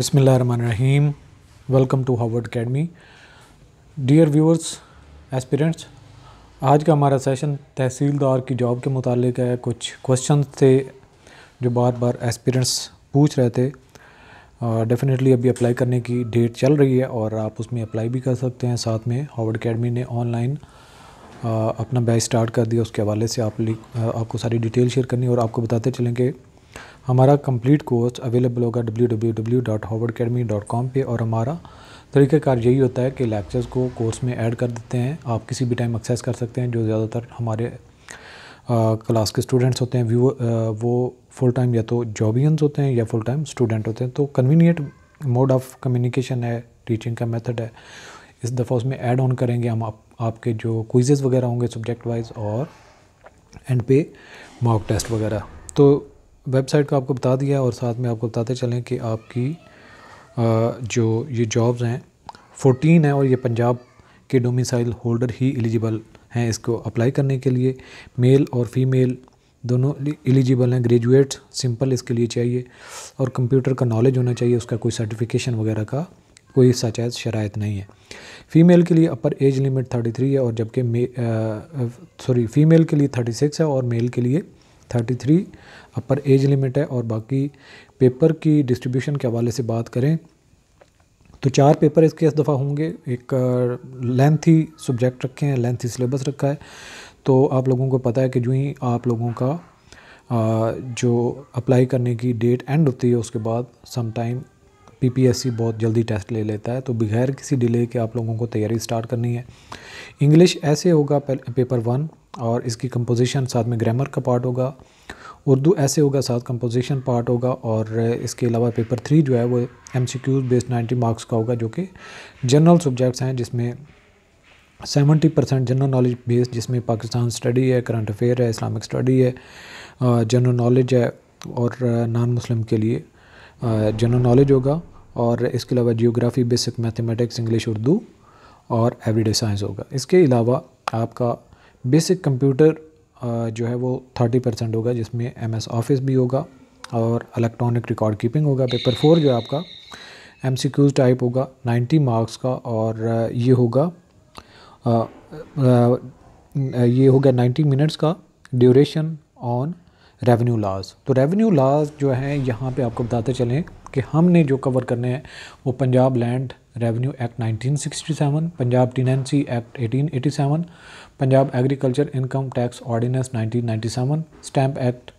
Rahim welcome to Harvard academy dear viewers aspirants आज का हमारा सेशन तहसीलदार की जॉब के मुतालिक है कुछ क्वेश्चन थे जो बार बार एस्पिरेंट्स पूछ रहे थे डेफिनेटली अभी अप्लाई करने की डेट चल रही है और आप उसमें अप्लाई भी कर सकते हैं साथ में हावर्ड अकेडमी ने ऑनलाइन अपना बैच स्टार्ट कर दिया उसके हवाले से आप आपको सारी डिटेल शेयर करनी और आपको बताते चलें कि हमारा कंप्लीट कोर्स अवेलेबल होगा www.howardacademy.com पे और हमारा तरीक़ाकार यही होता है कि लेक्चर्स को कोर्स में ऐड कर देते हैं आप किसी भी टाइम एक्सेस कर सकते हैं जो ज़्यादातर हमारे क्लास के स्टूडेंट्स होते हैं व्यू वो फुल टाइम या तो जॉबियंस होते हैं या फुल टाइम स्टूडेंट होते हैं तो कन्वीनियंट मोड ऑफ कम्युनिकेशन है टीचिंग का मेथड है इस दफ़ा उसमें ऐड ऑन करेंगे हम आप, आपके जो क्विजेज़ वगैरह होंगे सब्जेक्ट वाइज और एंड पे मॉक टेस्ट वगैरह तो वेबसाइट का आपको बता दिया और साथ में आपको बताते चलें कि आपकी जो ये जॉब्स हैं फोर्टीन हैं और ये पंजाब के डोमिसाइल होल्डर ही एलिजिबल हैं इसको अप्लाई करने के लिए मेल और फीमेल दोनों एलिजिबल हैं ग्रेजुएट सिंपल इसके लिए चाहिए और कंप्यूटर का नॉलेज होना चाहिए उसका कोई सर्टिफिकेशन वगैरह का कोई सचायद शरात नहीं है फ़ीमेल के लिए upper age limit thirty three है और जबकि सॉरी फीमेल के लिए थर्टी सिक्स है और मेल के लिए thirty three upper age limit है और बाकी पेपर की डिस्ट्रीब्यूशन के हवाले से बात करें तो चार पेपर इसके इस दफ़ा होंगे एक लेंथी सब्जेक्ट रखे हैं लेंथी सिलेबस रखा है तो आप लोगों को पता है कि जो ही आप लोगों का जो अप्लाई करने की डेट एंड होती है उसके बाद सम टाइम पीपीएससी बहुत जल्दी टेस्ट ले लेता है तो बगैर किसी डिले के आप लोगों को तैयारी स्टार्ट करनी है इंग्लिश ऐसे होगा पेपर वन और इसकी कंपोजिशन साथ में ग्रामर का पार्ट होगा उर्दू ऐसे होगा साथ कंपोजिशन पार्ट होगा और इसके अलावा पेपर थ्री जो है वो M C Q based ninety marks का होगा जो कि जनरल सब्जेक्ट्स हैं जिसमें seventy percent general knowledge based जिसमें पाकिस्तान स्टडी है करंट अफेयर है इस्लामिक स्टडी है जनरल नॉलेज है और नॉन मुस्लिम के लिए जनरल नॉलेज होगा और इसके अलावा geography basic mathematics English Urdu और एवरीडे साइंस होगा इसके अलावा आपका बेसिक कंप्यूटर जो है वो थर्टी परसेंट होगा जिसमें एम एस ऑफिस भी होगा और इलेक्ट्रॉनिक रिकॉर्ड कीपिंग होगा पेपर फोर जो है आपका एम सी क्यूज टाइप होगा नाइन्टी मार्क्स का और ये होगा आ, आ, ये होगा नाइन्टी मिनट्स का ड्यूरेशन ऑन रेवेन्यू लॉज तो रेवेन्यू लॉज जो हैं यहाँ पे आपको बताते चलें कि हमने जो कवर करने हैं वो Punjab land revenue act 1967, Punjab tenancy act 1887, Punjab agriculture income tax ordinance 1997, stamp act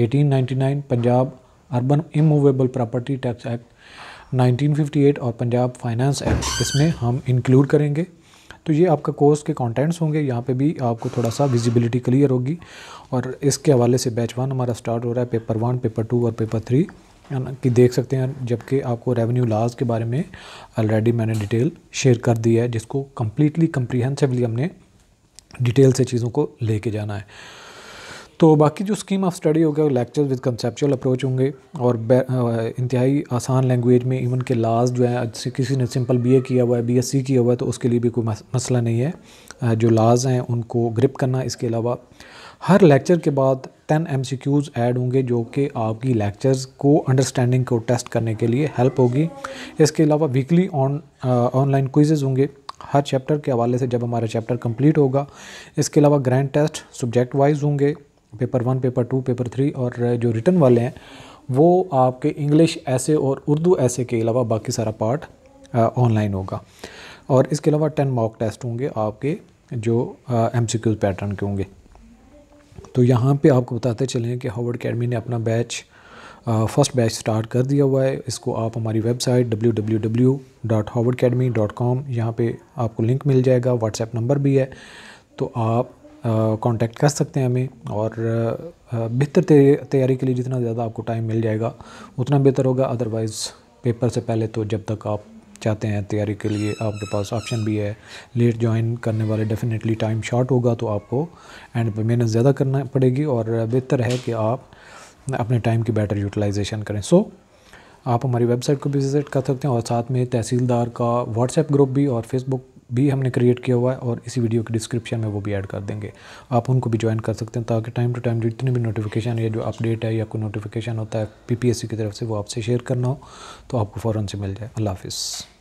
1899, Punjab urban immovable property tax act 1958 और पंजाब फाइनेंस एक्ट इसमें हम इंक्लूड करेंगे तो ये आपका कोर्स के कंटेंट्स होंगे यहाँ पे भी आपको थोड़ा सा विजिबिलिटी क्लियर होगी और इसके हवाले से बैच वन हमारा स्टार्ट हो रहा है पेपर वन पेपर टू और पेपर थ्री की देख सकते हैं जबकि आपको रेवेन्यू लाज के बारे में ऑलरेडी मैंने डिटेल शेयर कर दी है जिसको कम्प्लीटली कम्प्रीहेंसिवली हमने डिटेल से चीज़ों को लेके जाना है तो बाकी जो स्कीम ऑफ स्टडी हो गया लेक्चर विद कंसेप्चुअल अप्रोच होंगे और इंतहाई आसान लैंग्वेज में इवन के लास्ट जो है किसी ने सिंपल बीए किया हुआ है बीएससी किया हुआ है तो उसके लिए भी कोई मसला नहीं है जो लाज हैं उनको ग्रिप करना इसके अलावा हर लेक्चर के बाद ten M C Qs add होंगे जो कि आपकी लेक्चर्स को अंडरस्टैंडिंग को टेस्ट करने के लिए हेल्प होगी इसके अलावा वीकली ऑन ऑनलाइन क्विजेज़ होंगे हर चैप्टर के हवाले से जब हमारा चैप्टर कंप्लीट होगा इसके अलावा ग्रैंड टेस्ट सब्जेक्ट वाइज होंगे paper one paper two paper three और जो रिटर्न वाले हैं वो आपके इंग्लिश ऐसे और उर्दू ऐसे के अलावा बाकी सारा पार्ट ऑनलाइन होगा और इसके अलावा टेन मॉक टेस्ट होंगे आपके जो एम सी पैटर्न के होंगे तो यहाँ पे आपको बताते चलें कि हावर्ड अकेडमी ने अपना बैच फ़र्स्ट बैच स्टार्ट कर दिया हुआ है इसको आप हमारी website W W W dot dot com यहाँ पर आपको लिंक मिल जाएगा व्हाट्सएप नंबर भी है तो आप कांटेक्ट कर सकते हैं हमें और बेहतर तैयारी के लिए जितना ज़्यादा आपको टाइम मिल जाएगा उतना बेहतर होगा अदरवाइज़ पेपर से पहले तो जब तक आप चाहते हैं तैयारी के लिए आपके पास ऑप्शन भी है लेट ज्वाइन करने वाले डेफिनेटली टाइम शॉर्ट होगा तो आपको एंड पर मेहनत ज़्यादा करना पड़ेगी और बेहतर है कि आप अपने टाइम की बेटर यूटिलाइजेशन करें सो so, आप हमारी वेबसाइट को भी विज़िट कर सकते हैं और साथ में तहसीलदार का व्हाट्सएप ग्रुप भी और फेसबुक भी हमने क्रिएट किया हुआ है और इसी वीडियो के डिस्क्रिप्शन में वो भी ऐड कर देंगे आप उनको भी ज्वाइन कर सकते हैं ताकि टाइम टू टाइम जितने भी नोटिफिकेशन या जो अपडेट है या कोई नोटिफिकेशन होता है पीपीएससी की तरफ से वो आपसे शेयर करना हो तो आपको फ़ौरन से मिल जाए अल्लाह हाफिज़